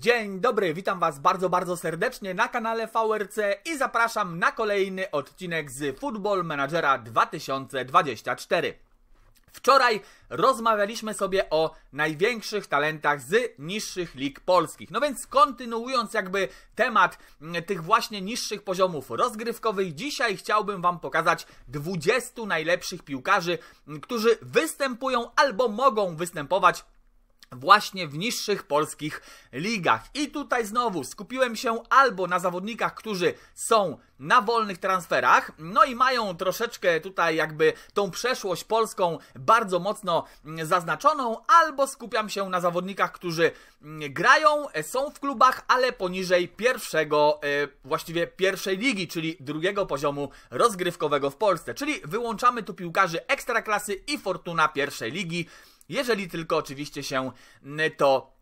Dzień dobry, witam Was bardzo, bardzo serdecznie na kanale VRC i zapraszam na kolejny odcinek z Football Managera 2024. Wczoraj rozmawialiśmy sobie o największych talentach z niższych lig polskich. No więc kontynuując jakby temat tych właśnie niższych poziomów rozgrywkowych, dzisiaj chciałbym Wam pokazać 20 najlepszych piłkarzy, którzy występują albo mogą występować właśnie w niższych polskich ligach. I tutaj znowu skupiłem się albo na zawodnikach, którzy są na wolnych transferach, no i mają troszeczkę tutaj jakby tą przeszłość polską bardzo mocno mm, zaznaczoną, albo skupiam się na zawodnikach, którzy mm, grają, e, są w klubach, ale poniżej pierwszego, e, właściwie pierwszej ligi, czyli drugiego poziomu rozgrywkowego w Polsce. Czyli wyłączamy tu piłkarzy ekstraklasy i Fortuna pierwszej ligi. Jeżeli tylko oczywiście się y, to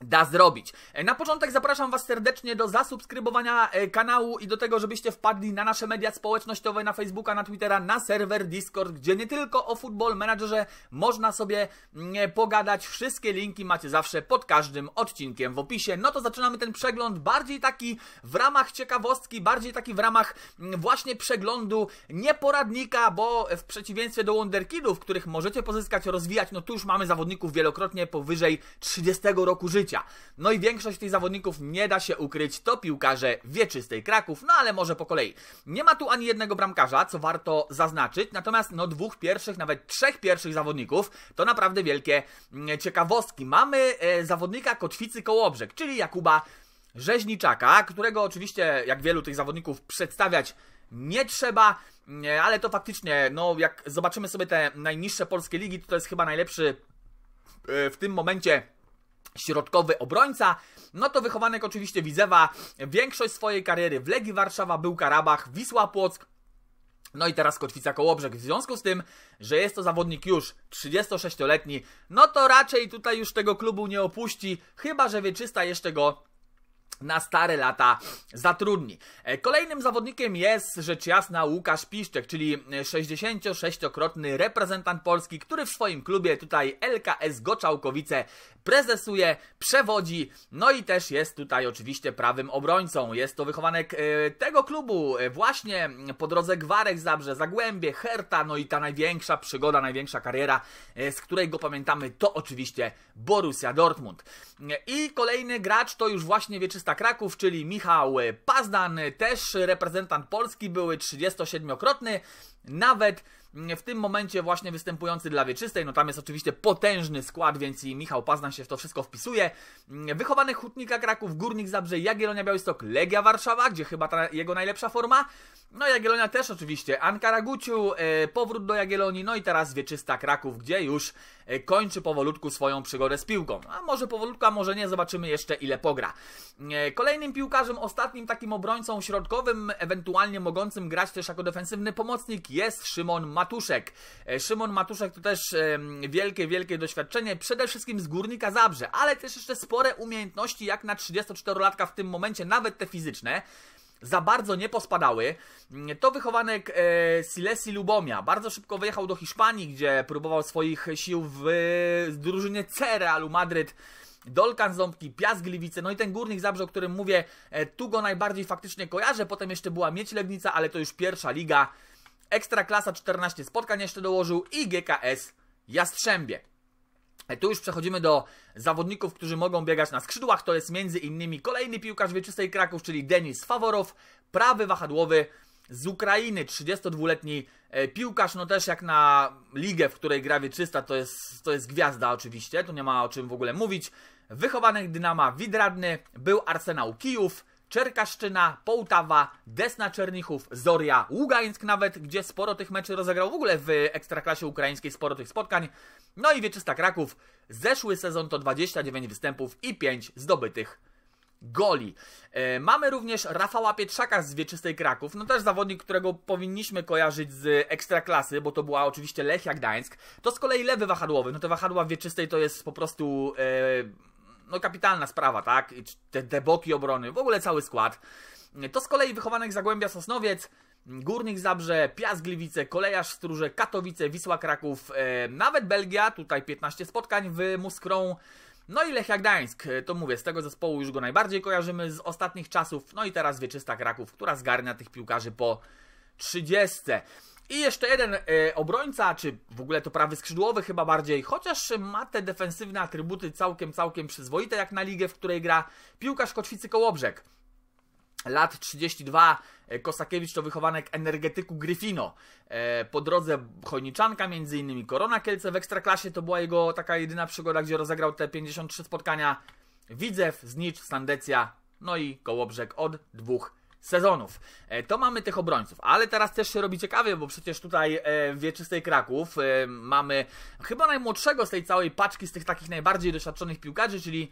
da zrobić. E, na początek zapraszam Was serdecznie do zasubskrybowania e, kanału i do tego, żebyście wpadli na nasze media społecznościowe, na Facebooka, na Twittera, na serwer Discord, gdzie nie tylko o Football Managerze można sobie mm, e, pogadać. Wszystkie linki macie zawsze pod każdym odcinkiem w opisie. No to zaczynamy ten przegląd bardziej taki w ramach ciekawostki, bardziej taki w ramach mm, właśnie przeglądu nieporadnika, bo w przeciwieństwie do Wonderkidów, których możecie pozyskać, rozwijać, no tu już mamy zawodników wielokrotnie powyżej 30 roku życia. No i większość tych zawodników nie da się ukryć, to piłkarze wieczystej Kraków, no ale może po kolei. Nie ma tu ani jednego bramkarza, co warto zaznaczyć, natomiast no dwóch pierwszych, nawet trzech pierwszych zawodników to naprawdę wielkie mm, ciekawostki. Mamy e, zawodnika Kotwicy Kołobrzeg, czyli Jakuba Rzeźniczaka, którego oczywiście, jak wielu tych zawodników, przedstawiać nie trzeba, mm, e, ale to faktycznie, no jak zobaczymy sobie te najniższe polskie ligi, to, to jest chyba najlepszy e, w tym momencie środkowy obrońca. No to wychowanek oczywiście Widzewa. Większość swojej kariery w Legii Warszawa był Karabach, Wisła Płock. No i teraz Kotwica Kołobrzeg. W związku z tym, że jest to zawodnik już 36-letni, no to raczej tutaj już tego klubu nie opuści, chyba że wieczysta jeszcze go na stare lata zatrudni. E, kolejnym zawodnikiem jest rzecz jasna Łukasz Piszczek, czyli 66-krotny reprezentant Polski, który w swoim klubie tutaj LKS Goczałkowice prezesuje, przewodzi, no i też jest tutaj oczywiście prawym obrońcą. Jest to wychowanek e, tego klubu, e, właśnie po drodze Gwarek Zabrze, Zagłębie, Herta, no i ta największa przygoda, największa kariera, e, z której go pamiętamy, to oczywiście Borussia Dortmund. I kolejny gracz to już właśnie Wieczysta Kraków, czyli Michał Pazdan, też reprezentant Polski, były 37-krotny, nawet w tym momencie właśnie występujący dla Wieczystej, no tam jest oczywiście potężny skład, więc i Michał Paznan się w to wszystko wpisuje. Wychowany Hutnika Kraków, Górnik Zabrze, Jagiellonia Białystok, Legia Warszawa, gdzie chyba ta jego najlepsza forma. No Jagiellonia też oczywiście, Ankara Guciu, e, powrót do Jagiellonii, no i teraz Wieczysta Kraków, gdzie już E, kończy powolutku swoją przygodę z piłką. A może powolutku, a może nie, zobaczymy jeszcze ile pogra. E, kolejnym piłkarzem, ostatnim takim obrońcą środkowym, ewentualnie mogącym grać też jako defensywny pomocnik jest Szymon Matuszek. E, Szymon Matuszek to też wielkie, wielkie doświadczenie, przede wszystkim z Górnika Zabrze, ale też jeszcze spore umiejętności jak na 34-latka w tym momencie, nawet te fizyczne za bardzo nie pospadały. Mm, to wychowanek e, Silesi Lubomia. Bardzo szybko wyjechał do Hiszpanii, gdzie próbował swoich sił w drużynie C Realu Madryt. Dolkan Ząbki, Piast Gliwice, no i ten Górnik Zabrze, o którym mówię, e, tu go najbardziej faktycznie kojarzę. Potem jeszcze była Mieć Legnica, ale to już pierwsza liga. Ekstra klasa 14 spotkań jeszcze dołożył i GKS Jastrzębie. E, tu już przechodzimy do zawodników, którzy mogą biegać na skrzydłach. To jest między innymi kolejny piłkarz wieczystej Kraków, czyli Denis Faworow, prawy wahadłowy z Ukrainy, 32-letni e, piłkarz, no też jak na ligę, w której gra wieczysta, to jest, to jest gwiazda oczywiście, tu nie ma o czym w ogóle mówić. Wychowany Dynama Widradny, był Arsenał Kijów, Czerkaszczyna, Połtawa, Desna Czernichów, Zoria, Ługańsk nawet, gdzie sporo tych meczy rozegrał w ogóle w Ekstraklasie Ukraińskiej, sporo tych spotkań. No i Wieczysta Kraków, zeszły sezon to 29 występów i 5 zdobytych goli. E, mamy również Rafała Pietrzaka z Wieczystej Kraków, no też zawodnik, którego powinniśmy kojarzyć z Ekstraklasy, bo to była oczywiście Lechia Gdańsk. To z kolei lewy wahadłowy, no te wahadła Wieczystej to jest po prostu... E, no kapitalna sprawa, tak? Te, te boki obrony, w ogóle cały skład. To z kolei wychowanych Zagłębia Sosnowiec, Górnik Zabrze, Piast Gliwice, Kolejarz Stróże, Katowice, Wisła Kraków, e, nawet Belgia, tutaj 15 spotkań w Muskrą. No i Lechia Gdańsk, e, to mówię, z tego zespołu już go najbardziej kojarzymy z ostatnich czasów. No i teraz Wieczysta Kraków, która zgarnia tych piłkarzy po 30. I jeszcze jeden e, obrońca, czy w ogóle to prawy skrzydłowy chyba bardziej, chociaż ma te defensywne atrybuty całkiem, całkiem przyzwoite jak na ligę, w której gra piłkarz Kotwicy Kołobrzeg. Lat 32, e, Kosakiewicz to wychowanek energetyku Gryfino. E, po drodze Chojniczanka, między innymi Korona Kielce w Ekstraklasie, to była jego taka jedyna przygoda, gdzie rozegrał te 53 spotkania. Widzew, Znicz, Sandecja, no i Kołobrzeg od dwóch sezonów. E, to mamy tych obrońców, ale teraz też się robi ciekawie, bo przecież tutaj w e, Wieczystej Kraków e, mamy chyba najmłodszego z tej całej paczki, z tych takich najbardziej doświadczonych piłkarzy, czyli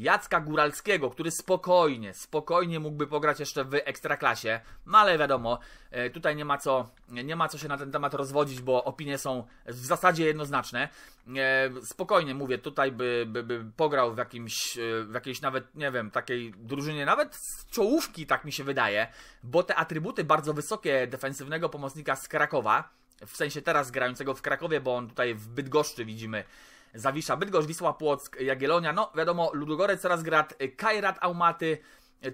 Jacka Góralskiego, który spokojnie, spokojnie mógłby pograć jeszcze w Ekstraklasie, no ale wiadomo, e, tutaj nie ma co, nie ma co się na ten temat rozwodzić, bo opinie są w zasadzie jednoznaczne. E, spokojnie mówię, tutaj by, by, by pograł w, jakimś, e, w jakiejś nawet, nie wiem, takiej drużynie, nawet z czołówki, tak mi się wydaje, bo te atrybuty bardzo wysokie defensywnego pomocnika z Krakowa, w sensie teraz grającego w Krakowie, bo on tutaj w Bydgoszczy widzimy Zawisza Bydgoszcz, Wisła Płock, Jagiellonia, no wiadomo, Ludogorec, Razgrad, Kajrat, Aumaty,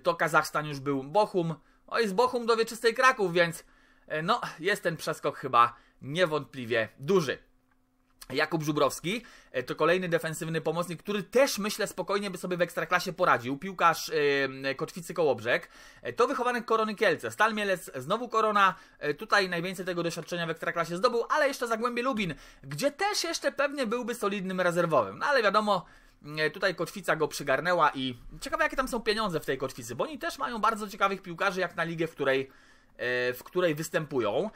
to Kazachstan już był, Bochum, no i z Bochum do wieczystej Kraków, więc e, no jest ten przeskok chyba niewątpliwie duży. Jakub Żubrowski e, to kolejny defensywny pomocnik, który też myślę spokojnie by sobie w ekstraklasie poradził. Piłkarz yy, Kotwicy Kołobrzeg. E, to wychowanek Korony Kielce. Stal Mielec, znowu Korona. E, tutaj najwięcej tego doświadczenia w ekstraklasie zdobył, ale jeszcze Zagłębie Lubin, gdzie też jeszcze pewnie byłby solidnym rezerwowym. No ale wiadomo, tutaj Kotwica go przygarnęła i ciekawe jakie tam są pieniądze w tej Kotwicy, bo oni też mają bardzo ciekawych piłkarzy jak na ligę, w której, w której występują.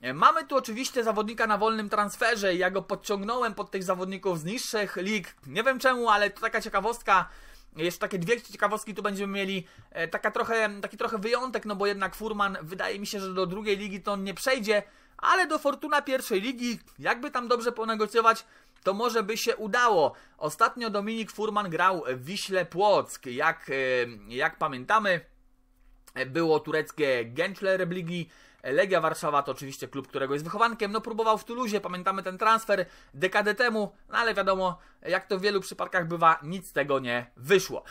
E, mamy tu oczywiście zawodnika na wolnym transferze. Ja go podciągnąłem pod tych zawodników z niższych lig. Nie wiem czemu, ale to taka ciekawostka. Jeszcze takie dwie ciekawostki tu będziemy mieli. E, taka trochę, taki trochę wyjątek, no bo jednak Furman wydaje mi się, że do drugiej ligi to on nie przejdzie, ale do Fortuna pierwszej ligi, jakby tam dobrze ponegocjować, to może by się udało. Ostatnio Dominik Furman grał w Wiśle Płock, jak, e, jak pamiętamy było tureckie Gençler Bligi, Legia Warszawa to oczywiście klub, którego jest wychowankiem. No próbował w Tuluzie, pamiętamy ten transfer dekadę temu, no ale wiadomo, jak to w wielu przypadkach bywa, nic z tego nie wyszło.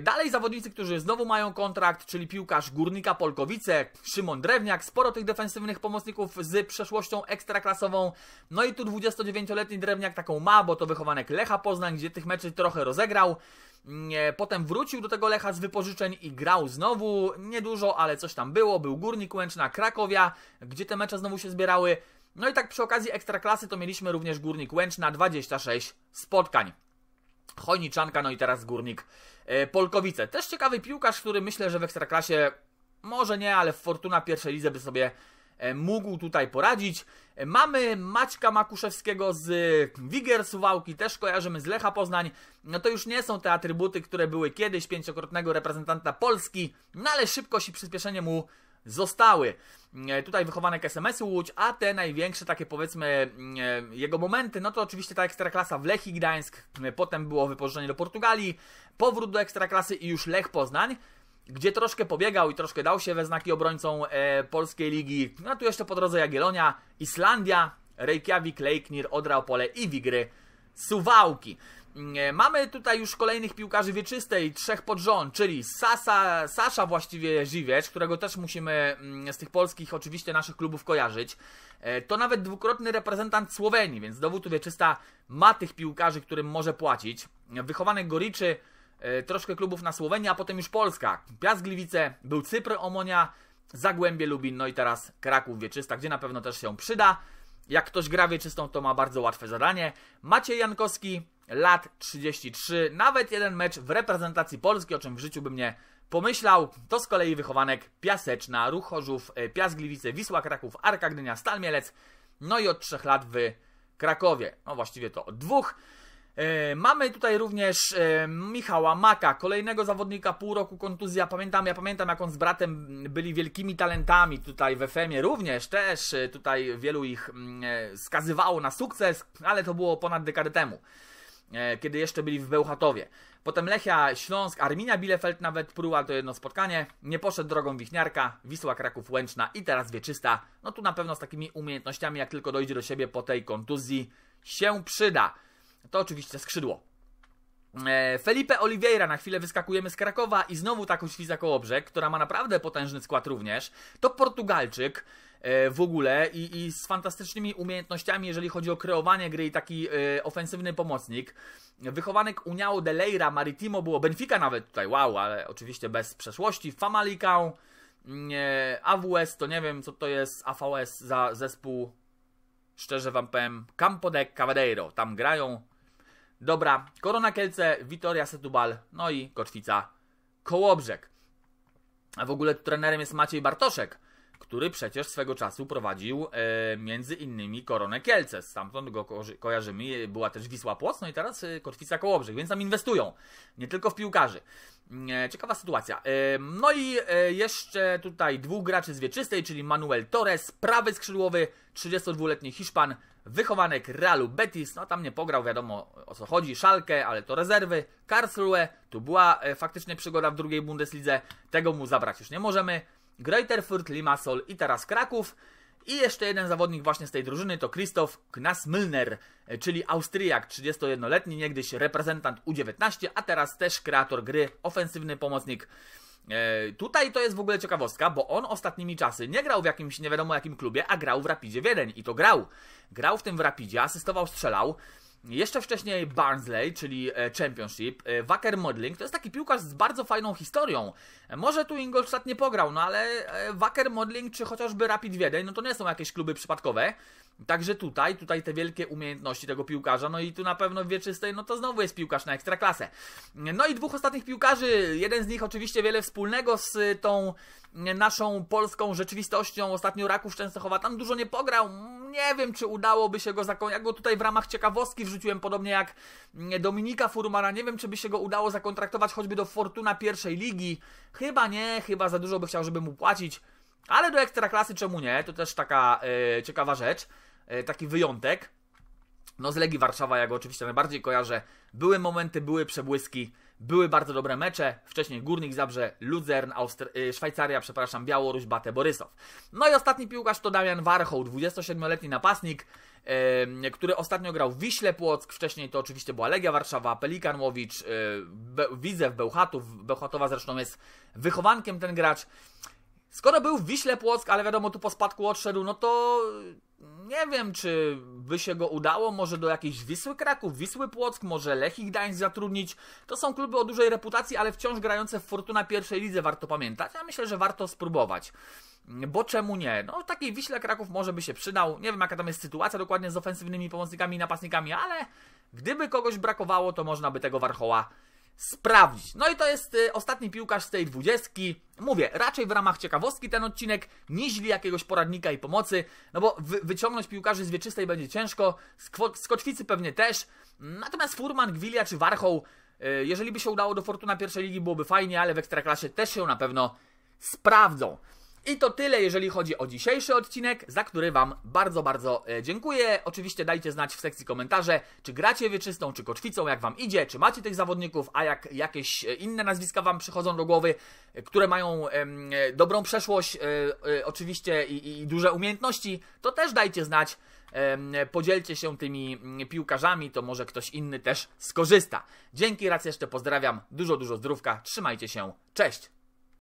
Dalej zawodnicy, którzy znowu mają kontrakt, czyli piłkarz Górnika Polkowice, Szymon Drewniak, sporo tych defensywnych pomocników z przeszłością ekstraklasową. No i tu 29-letni Drewniak taką ma, bo to wychowanek Lecha Poznań, gdzie tych meczy trochę rozegrał. Potem wrócił do tego Lecha z wypożyczeń i grał znowu, niedużo, ale coś tam było, był Górnik Łęczna, Krakowia, gdzie te mecze znowu się zbierały. No i tak przy okazji Ekstraklasy to mieliśmy również Górnik Łęczna, 26 spotkań. Chojniczanka, no i teraz Górnik e, Polkowice. Też ciekawy piłkarz, który myślę, że w Ekstraklasie może nie, ale w Fortuna pierwszej lidze by sobie E, mógł tutaj poradzić. E, mamy Maćka Makuszewskiego z Wigersuwałki, też kojarzymy z Lecha Poznań. No to już nie są te atrybuty, które były kiedyś pięciokrotnego reprezentanta Polski, no ale szybkość i przyspieszenie mu zostały. E, tutaj wychowanek SMS-u Łódź, a te największe takie powiedzmy mm, jego momenty, no to oczywiście ta Ekstraklasa w Lechii Gdańsk, potem było wypożyczenie do Portugalii, powrót do Ekstraklasy i już Lech Poznań gdzie troszkę pobiegał i troszkę dał się we znaki obrońcą e, polskiej ligi. No tu jeszcze po drodze Jagielonia, Islandia, Reykjavik, Leiknir, Odra Opole i Wigry, Suwałki. Mm, e, mamy tutaj już kolejnych piłkarzy wieczystej, trzech pod rząd, czyli Sasa, Sasza właściwie Żywiecz, którego też musimy mm, z tych polskich oczywiście naszych klubów kojarzyć. E, to nawet dwukrotny reprezentant Słowenii, więc dowód wieczysta ma tych piłkarzy, którym może płacić. Wychowanek Goriczy, E, troszkę klubów na Słowenii, a potem już Polska. Piast Gliwice, był Cypr Omonia, Zagłębie Lubin, no i teraz Kraków Wieczysta, gdzie na pewno też się przyda. Jak ktoś gra Wieczystą, to ma bardzo łatwe zadanie. Maciej Jankowski, lat 33, nawet jeden mecz w reprezentacji Polski, o czym w życiu bym nie pomyślał. To z kolei wychowanek Piaseczna, Ruch Chorzów, e, Piast Gliwice, Wisła Kraków, Arka Gdynia, Stal Mielec, no i od trzech lat w Krakowie. No właściwie to od dwóch. E, mamy tutaj również e, Michała Maka, kolejnego zawodnika pół roku kontuzja. Pamiętam, ja pamiętam jak on z bratem byli wielkimi talentami tutaj w FM-ie również też e, tutaj wielu ich mm, skazywało na sukces, ale to było ponad dekadę temu, kiedy jeszcze byli w Bełchatowie. Potem Lechia, Śląsk, Arminia Bielefeld nawet próbowała to jedno spotkanie. Nie poszedł drogą Wichniarka, Wisła Kraków Łęczna i teraz Wieczysta. No tu na pewno z takimi umiejętnościami jak tylko dojdzie do siebie po tej kontuzji się przyda. To oczywiście skrzydło. E, Felipe Oliveira, na chwilę wyskakujemy z Krakowa i znowu taką świza Kołobrzeg, która ma naprawdę potężny skład również. To Portugalczyk e, w ogóle i, i, z fantastycznymi umiejętnościami, jeżeli chodzi o kreowanie gry i taki e, ofensywny pomocnik. Wychowanek Uniao de Leira, Maritimo było, Benfica nawet tutaj, wow, ale oczywiście bez przeszłości. Famalicão, mm, AWS, to nie wiem co to jest, AVS za zespół, szczerze wam powiem, Campo de Cavadeiro, tam grają Dobra, Korona Kielce, Witoria Setubal, no i Kotwica Kołobrzeg. A w ogóle trenerem jest Maciej Bartoszek, który przecież swego czasu prowadził e, między innymi Koronę Kielce. Stamtąd go ko kojarzymy. E, była też Wisła Płoc, no i teraz e, Kotwica Kołobrzeg, więc tam inwestują. Nie tylko w piłkarzy. Mm, e, ciekawa sytuacja. E, no i e, jeszcze tutaj dwóch graczy z Wieczystej, czyli Manuel Torres, prawy skrzydłowy, 32-letni Hiszpan, wychowanek Realu Betis, no tam nie pograł, wiadomo o co chodzi, Szalkę, ale to rezerwy, Karlsruhe, tu była e, faktycznie przygoda w drugiej Bundeslidze, tego mu zabrać już nie możemy, Greuterfurt, Limassol i teraz Kraków. I jeszcze jeden zawodnik właśnie z tej drużyny to Christoph Knasmylner, e, czyli Austriak, 31-letni, niegdyś reprezentant U19, a teraz też kreator gry, ofensywny pomocnik E, tutaj to jest w ogóle ciekawostka, bo on ostatnimi czasy nie grał w jakimś nie wiadomo jakim klubie, a grał w Rapidzie Wiedeń i to grał. Grał w tym w Rapidzie, asystował, strzelał. Jeszcze wcześniej Barnsley, czyli e, Championship, e, Wacker Modling, to jest taki piłkarz z bardzo fajną historią. Może tu Ingolstadt nie pograł, no ale Wacker Modling czy chociażby Rapid Wiedeń, no to nie są jakieś kluby przypadkowe. Także tutaj, tutaj te wielkie umiejętności tego piłkarza, no i tu na pewno w wieczystej, no to znowu jest piłkarz na ekstraklasę. No i dwóch ostatnich piłkarzy, jeden z nich oczywiście wiele wspólnego z tą naszą polską rzeczywistością, ostatnio Rakusz Częstochowa tam dużo nie pograł, nie wiem czy udałoby się go zakończyć, ja go tutaj w ramach ciekawostki wrzuciłem, podobnie jak Dominika Furmana, nie wiem czy by się go udało zakontraktować choćby do Fortuna pierwszej ligi, chyba nie, chyba za dużo by chciał, żeby mu płacić, ale do ekstraklasy czemu nie, to też taka yy, ciekawa rzecz. E, taki wyjątek. No z Legii Warszawa ja go oczywiście najbardziej kojarzę. Były momenty, były przebłyski, były bardzo dobre mecze. Wcześniej Górnik Zabrze, Luzern, Austr y, Szwajcaria, przepraszam, Białoruś, Bate Borysow. No i ostatni piłkarz to Damian Warchoł, 27-letni napastnik, yy, który ostatnio grał w Wiśle Płock, wcześniej to oczywiście była Legia Warszawa, Pelikan Łowicz, yy, Be Widzew, Bełchatów. Bełchatowa zresztą jest wychowankiem ten gracz. Skoro był w Wiśle Płock, ale wiadomo, tu po spadku odszedł, no to mm, nie wiem, czy by się go udało, może do jakiejś Wisły Kraków, Wisły Płock, może Lechii Gdańsk zatrudnić. To są kluby o dużej reputacji, ale wciąż grające w Fortuna pierwszej lidze, warto pamiętać. Ja myślę, że warto spróbować. Bo czemu nie? No takiej Wiśle Kraków może by się przydał. Nie wiem, jaka tam jest sytuacja dokładnie z ofensywnymi pomocnikami i napastnikami, ale gdyby kogoś brakowało, to można by tego Warchoła sprawdzić. No i to jest y, ostatni piłkarz z tej dwudziestki. Mówię, raczej w ramach ciekawostki ten odcinek, niźli jakiegoś poradnika i pomocy, no bo wy wyciągnąć piłkarzy z wieczystej będzie ciężko, z, pewnie też. Natomiast Furman, Gwilia czy Warchoł, y, jeżeli by się udało do Fortuna pierwszej ligi, byłoby fajnie, ale w Ekstraklasie też się na pewno sprawdzą. I to tyle, jeżeli chodzi o dzisiejszy odcinek, za który Wam bardzo, bardzo e, dziękuję. Oczywiście dajcie znać w sekcji komentarze, czy gracie wieczystą, czy koczwicą, jak Wam idzie, czy macie tych zawodników, a jak jakieś e, inne nazwiska Wam przychodzą do głowy, e, które mają em, dobrą przeszłość, e, oczywiście i, i duże umiejętności, to też dajcie znać podzielcie się tymi mm, piłkarzami, to może ktoś inny też skorzysta. Dzięki raz jeszcze pozdrawiam, dużo, dużo zdrówka, trzymajcie się, cześć!